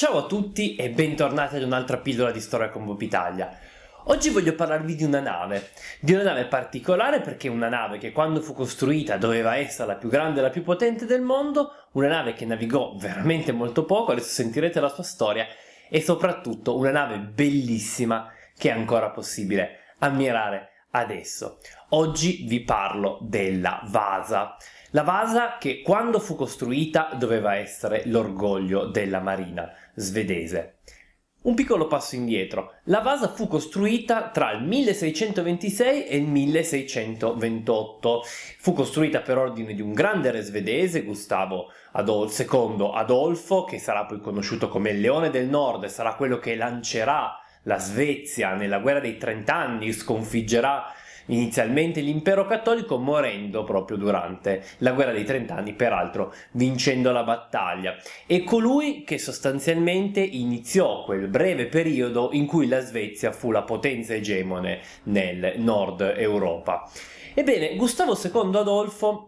Ciao a tutti e bentornati ad un'altra pillola di storia con Bob Italia. Oggi voglio parlarvi di una nave, di una nave particolare perché è una nave che quando fu costruita doveva essere la più grande e la più potente del mondo, una nave che navigò veramente molto poco, adesso sentirete la sua storia, e soprattutto una nave bellissima che è ancora possibile ammirare adesso. Oggi vi parlo della Vasa. La Vasa che quando fu costruita doveva essere l'orgoglio della marina svedese. Un piccolo passo indietro. La Vasa fu costruita tra il 1626 e il 1628. Fu costruita per ordine di un grande re svedese, Gustavo Adol- II Adolfo, che sarà poi conosciuto come il Leone del Nord e sarà quello che lancerà la Svezia nella guerra dei trent'anni, sconfiggerà inizialmente l'impero cattolico morendo proprio durante la guerra dei trent'anni, peraltro vincendo la battaglia. E colui che sostanzialmente iniziò quel breve periodo in cui la Svezia fu la potenza egemone nel nord Europa. Ebbene, Gustavo II Adolfo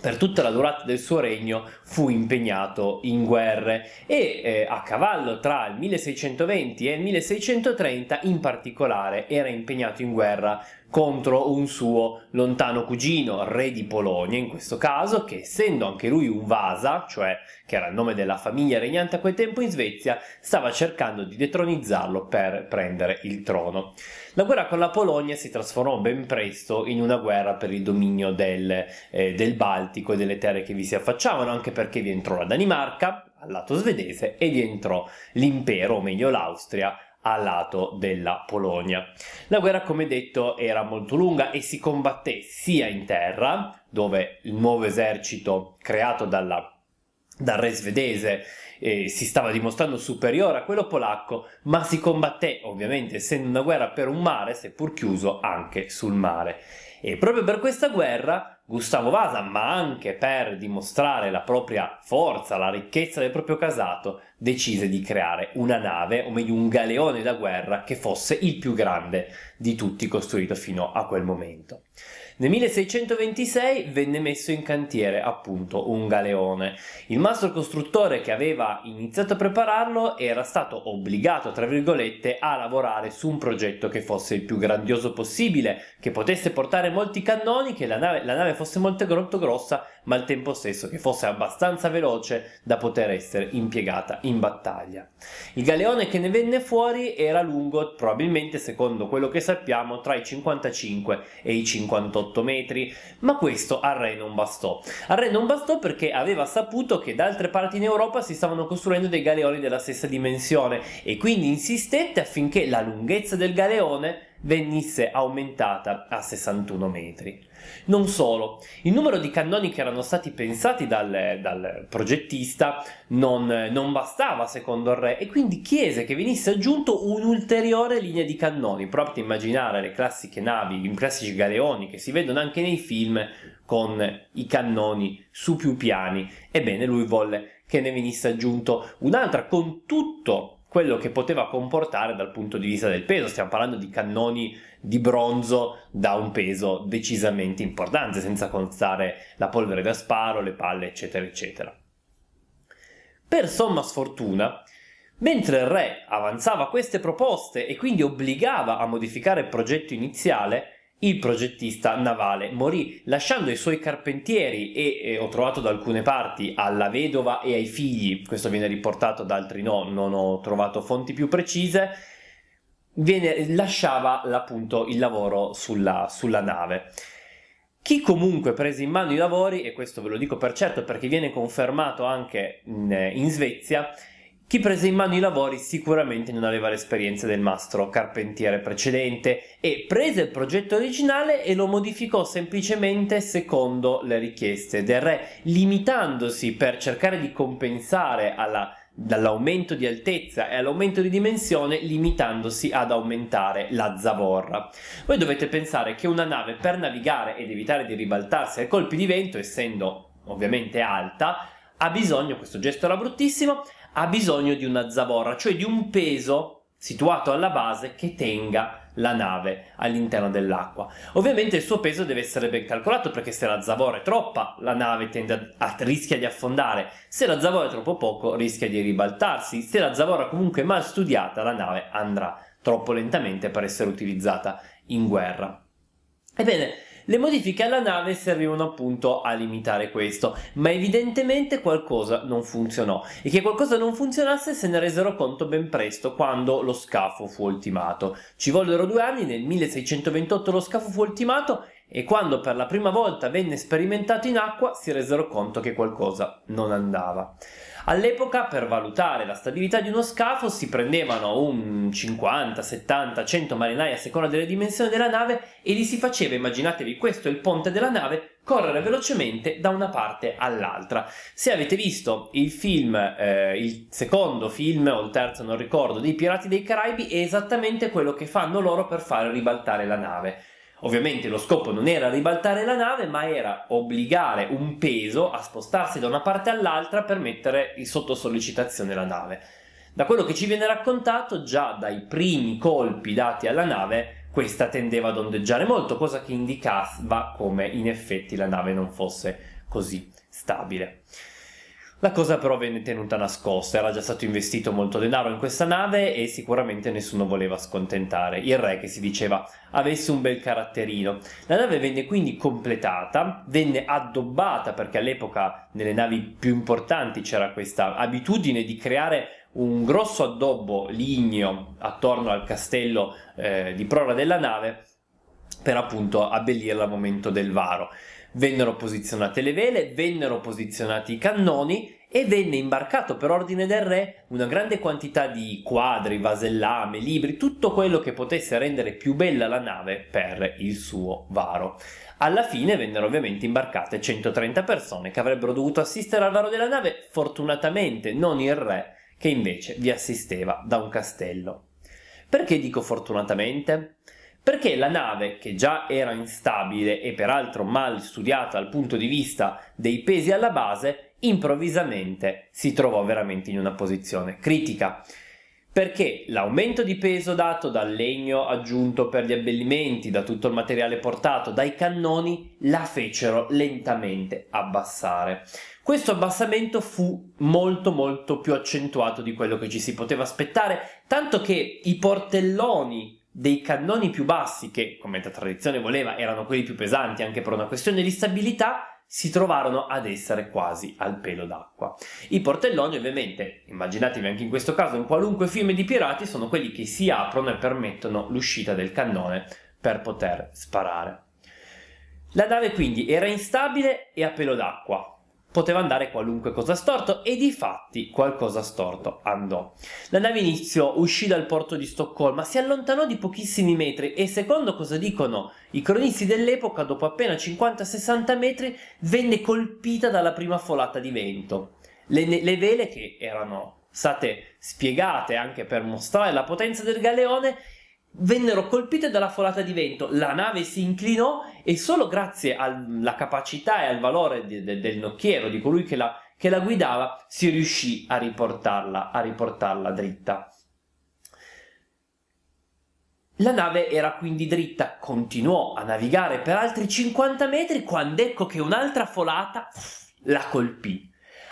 per tutta la durata del suo regno fu impegnato in guerre e eh, a cavallo tra il 1620 e il 1630 in particolare era impegnato in guerra contro un suo lontano cugino, re di Polonia in questo caso, che essendo anche lui un Vasa, cioè che era il nome della famiglia regnante a quel tempo in Svezia, stava cercando di detronizzarlo per prendere il trono. La guerra con la Polonia si trasformò ben presto in una guerra per il dominio del, eh, del Baltico e delle terre che vi si affacciavano, anche perché vi entrò la Danimarca, al lato svedese e vi entrò l'impero, o meglio l'Austria, a lato della Polonia. La guerra, come detto, era molto lunga e si combatté sia in terra, dove il nuovo esercito creato dalla dal re svedese eh, si stava dimostrando superiore a quello polacco, ma si combatté, ovviamente essendo una guerra per un mare, seppur chiuso, anche sul mare. E proprio per questa guerra Gustavo Vasa, ma anche per dimostrare la propria forza, la ricchezza del proprio casato, decise di creare una nave, o meglio un galeone da guerra, che fosse il più grande di tutti costruito fino a quel momento. Nel 1626 venne messo in cantiere appunto un galeone. Il mastro costruttore che aveva iniziato a prepararlo era stato obbligato, tra virgolette, a lavorare su un progetto che fosse il più grandioso possibile, che potesse portare molti cannoni, che la nave, la nave fosse molto grossa, ma al tempo stesso che fosse abbastanza veloce da poter essere impiegata in battaglia. Il galeone che ne venne fuori era lungo probabilmente secondo quello che sappiamo tra i 55 e i 58 metri, ma questo al Re non bastò. Al Re non bastò perché aveva saputo che da altre parti in Europa si stavano costruendo dei galeoni della stessa dimensione e quindi insistette affinché la lunghezza del galeone venisse aumentata a 61 metri. Non solo, il numero di cannoni che erano stati pensati dal, dal progettista non, non, bastava secondo il re e quindi chiese che venisse aggiunto un'ulteriore linea di cannoni, proprio a immaginare le classiche navi, i classici galeoni che si vedono anche nei film con i cannoni su più piani. Ebbene, lui volle che ne venisse aggiunto un'altra con tutto quello che poteva comportare dal punto di vista del peso. Stiamo parlando di cannoni di bronzo da un peso decisamente importante, senza contare la polvere da sparo, le palle, eccetera, eccetera. Per somma sfortuna, mentre il re avanzava queste proposte e quindi obbligava a modificare il progetto iniziale, il progettista navale morì, lasciando i suoi carpentieri e eh, ho trovato da alcune parti alla vedova e ai figli, questo viene riportato da altri no, non ho trovato fonti più precise, viene, lasciava appunto il lavoro sulla, sulla nave. Chi comunque prese in mano i lavori, e questo ve lo dico per certo perché viene confermato anche in, in Svezia, chi prese in mano i lavori sicuramente non aveva l'esperienza del mastro carpentiere precedente e prese il progetto originale e lo modificò semplicemente secondo le richieste del re, limitandosi per cercare di compensare alla dall'aumento di altezza e all'aumento di dimensione limitandosi ad aumentare la zavorra. Voi dovete pensare che una nave per navigare ed evitare di ribaltarsi ai colpi di vento, essendo ovviamente alta, ha bisogno, questo gesto era bruttissimo, ha bisogno di una zavorra, cioè di un peso situato alla base che tenga la nave all'interno dell'acqua. Ovviamente il suo peso deve essere ben calcolato perché se la zavorra è troppa la nave tende a, a, rischia di affondare, se la zavorra è troppo poco rischia di ribaltarsi, se la zavorra comunque è mal studiata la nave andrà troppo lentamente per essere utilizzata in guerra. Ebbene, le modifiche alla nave servivano appunto a limitare questo, ma evidentemente qualcosa non funzionò e che qualcosa non funzionasse se ne resero conto ben presto quando lo scafo fu ultimato. Ci vollero due anni, nel 1628 lo scafo fu ultimato e quando per la prima volta venne sperimentato in acqua si resero conto che qualcosa non andava. All'epoca per valutare la stabilità di uno scafo si prendevano un 50, 70, 100 marinai a seconda delle dimensioni della nave e li si faceva, immaginatevi questo è il ponte della nave, correre velocemente da una parte all'altra. Se avete visto il film, eh, il secondo film o il terzo non ricordo, dei Pirati dei Caraibi è esattamente quello che fanno loro per far ribaltare la nave Ovviamente lo scopo non era ribaltare la nave, ma era obbligare un peso a spostarsi da una parte all'altra per mettere sotto sollecitazione la nave. Da quello che ci viene raccontato, già dai primi colpi dati alla nave, questa tendeva ad ondeggiare molto, cosa che indicava come in effetti la nave non fosse così stabile. La cosa però venne tenuta nascosta, era già stato investito molto denaro in questa nave e sicuramente nessuno voleva scontentare il re che si diceva avesse un bel caratterino. La nave venne quindi completata, venne addobbata perché all'epoca nelle navi più importanti c'era questa abitudine di creare un grosso addobbo ligneo attorno al castello eh, di prora della nave per appunto abbellirla al momento del varo. Vennero posizionate le vele, vennero posizionati i cannoni e venne imbarcato per ordine del re una grande quantità di quadri, vasellame, libri, tutto quello che potesse rendere più bella la nave per il suo varo. Alla fine vennero ovviamente imbarcate 130 persone che avrebbero dovuto assistere al varo della nave, fortunatamente non il re che invece vi assisteva da un castello. Perché dico fortunatamente? perché la nave, che già era instabile e peraltro mal studiata dal punto di vista dei pesi alla base, improvvisamente si trovò veramente in una posizione critica. Perché l'aumento di peso dato dal legno aggiunto per gli abbellimenti, da tutto il materiale portato, dai cannoni, la fecero lentamente abbassare. Questo abbassamento fu molto molto più accentuato di quello che ci si poteva aspettare, tanto che i portelloni dei cannoni più bassi, che come la tradizione voleva erano quelli più pesanti anche per una questione di stabilità, si trovarono ad essere quasi al pelo d'acqua. I portelloni, ovviamente, immaginatevi anche in questo caso in qualunque film di pirati, sono quelli che si aprono e permettono l'uscita del cannone per poter sparare. La nave quindi era instabile e a pelo d'acqua, poteva andare qualunque cosa storto e di fatti qualcosa storto andò. La nave inizio uscì dal porto di Stoccolma, si allontanò di pochissimi metri e secondo cosa dicono i cronisti dell'epoca dopo appena 50-60 metri venne colpita dalla prima folata di vento. Le, le vele che erano state spiegate anche per mostrare la potenza del galeone vennero colpite dalla folata di vento, la nave si inclinò e solo grazie alla capacità e al valore di, de, del nocchiero, di colui che la, che la guidava, si riuscì a riportarla, a riportarla dritta. La nave era quindi dritta, continuò a navigare per altri 50 metri quando ecco che un'altra folata la colpì.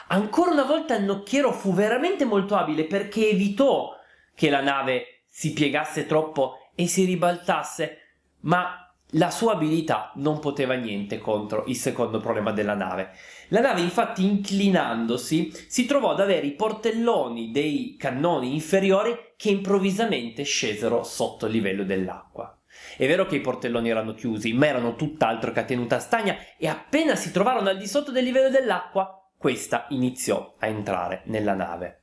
Ancora una volta il nocchiero fu veramente molto abile perché evitò che la nave si piegasse troppo e si ribaltasse, ma la sua abilità non poteva niente contro il secondo problema della nave. La nave infatti inclinandosi si trovò ad avere i portelloni dei cannoni inferiori che improvvisamente scesero sotto il livello dell'acqua. È vero che i portelloni erano chiusi, ma erano tutt'altro che a tenuta stagna e appena si trovarono al di sotto del livello dell'acqua, questa iniziò a entrare nella nave.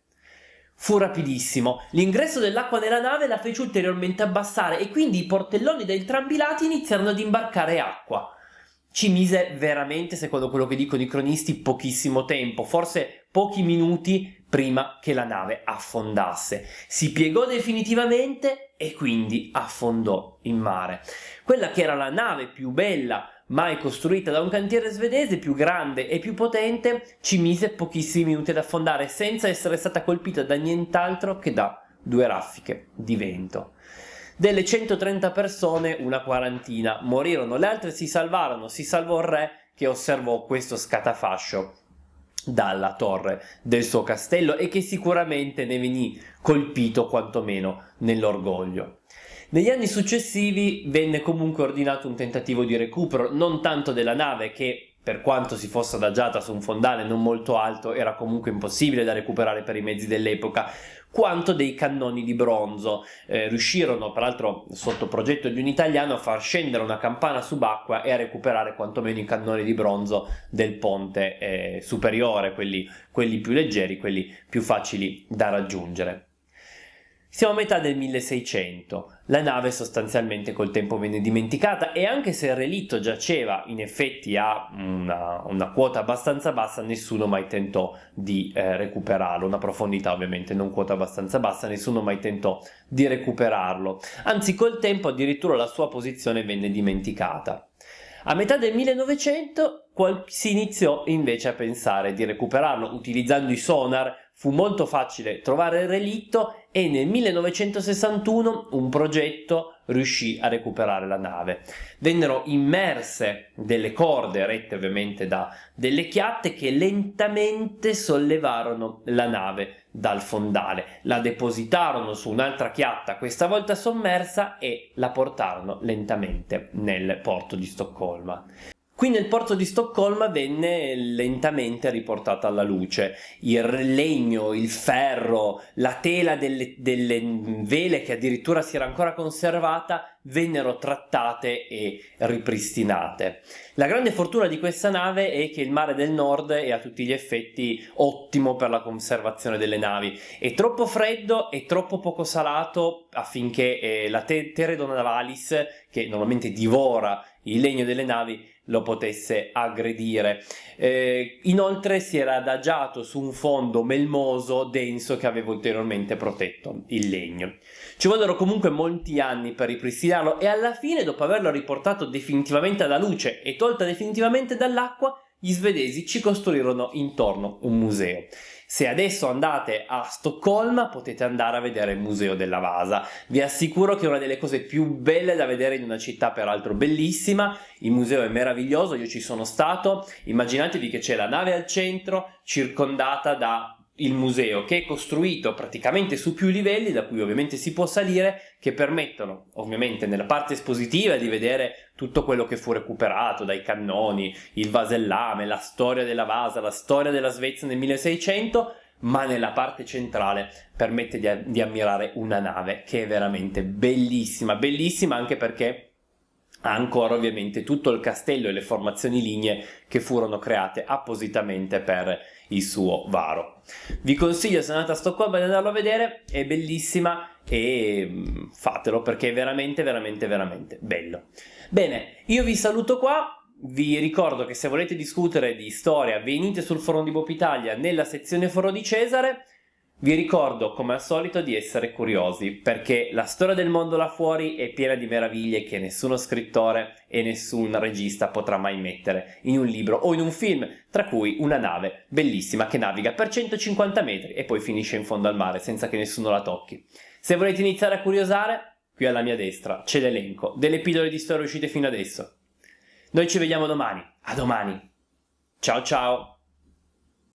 Fu rapidissimo. L'ingresso dell'acqua nella nave la fece ulteriormente abbassare e quindi i portelloni da entrambi i lati iniziarono ad imbarcare acqua. Ci mise veramente, secondo quello che dicono i cronisti, pochissimo tempo, forse pochi minuti prima che la nave affondasse. Si piegò definitivamente e quindi affondò in mare. Quella che era la nave più bella mai costruita da un cantiere svedese più grande e più potente, ci mise pochissimi minuti ad affondare senza essere stata colpita da nient'altro che da due raffiche di vento. Delle 130 persone, una quarantina morirono, le altre si salvarono, si salvò il re che osservò questo scatafascio dalla torre del suo castello e che sicuramente ne venì colpito quantomeno nell'orgoglio. Negli anni successivi venne comunque ordinato un tentativo di recupero, non tanto della nave che per quanto si fosse adagiata su un fondale non molto alto, era comunque impossibile da recuperare per i mezzi dell'epoca, quanto dei cannoni di bronzo. Eh, riuscirono, peraltro, sotto progetto di un italiano, a far scendere una campana subacquea e a recuperare quantomeno i cannoni di bronzo del ponte eh, superiore, quelli, quelli più leggeri, quelli più facili da raggiungere. Siamo a metà del 1600, la nave sostanzialmente col tempo venne dimenticata e anche se il relitto giaceva in effetti a una, una quota abbastanza bassa, nessuno mai tentò di eh, recuperarlo, una profondità ovviamente non quota abbastanza bassa, nessuno mai tentò di recuperarlo, anzi col tempo addirittura la sua posizione venne dimenticata. A metà del 1900 si iniziò invece a pensare di recuperarlo utilizzando i sonar fu molto facile trovare il relitto e nel 1961 un progetto riuscì a recuperare la nave. Vennero immerse delle corde rette ovviamente da delle chiatte che lentamente sollevarono la nave dal fondale, la depositarono su un'altra chiatta, questa volta sommersa, e la portarono lentamente nel porto di Stoccolma. Qui nel porto di Stoccolma venne lentamente riportata alla luce il legno, il ferro, la tela delle, delle vele che addirittura si era ancora conservata vennero trattate e ripristinate. La grande fortuna di questa nave è che il mare del nord è a tutti gli effetti ottimo per la conservazione delle navi. È troppo freddo e troppo poco salato affinché eh, la te- Teredona Navalis, che normalmente divora il legno delle navi, lo potesse aggredire. Eh, inoltre si era adagiato su un fondo melmoso denso che aveva ulteriormente protetto il legno. Ci vollero comunque molti anni per ripristinarlo e alla fine, dopo averlo riportato definitivamente alla luce e tolta definitivamente dall'acqua, gli svedesi ci costruirono intorno un museo. Se adesso andate a Stoccolma potete andare a vedere il museo della Vasa. Vi assicuro che è una delle cose più belle da vedere in una città peraltro bellissima. Il museo è meraviglioso, io ci sono stato. Immaginatevi che c'è la nave al centro circondata da il museo che è costruito praticamente su più livelli da cui ovviamente si può salire che permettono ovviamente nella parte espositiva di vedere tutto quello che fu recuperato dai cannoni, il vasellame, la storia della Vasa, la storia della Svezia nel 1600 ma nella parte centrale permette di, di ammirare una nave che è veramente bellissima, bellissima anche perché ha ancora ovviamente tutto il castello e le formazioni lignee che furono create appositamente per il suo varo. Vi consiglio se andate a Stoccolma di andarlo a vedere, è bellissima e mm, fatelo perché è veramente veramente veramente bello. Bene, io vi saluto qua, vi ricordo che se volete discutere di storia venite sul forum di Bop Italia nella sezione Foro di Cesare vi ricordo come al solito di essere curiosi perché la storia del mondo là fuori è piena di meraviglie che nessuno scrittore e nessun regista potrà mai mettere in un libro o in un film, tra cui una nave bellissima che naviga per 150 metri e poi finisce in fondo al mare senza che nessuno la tocchi. Se volete iniziare a curiosare, qui alla mia destra c'è l'elenco delle pillole di storia uscite fino adesso. Noi ci vediamo domani, a domani. Ciao ciao!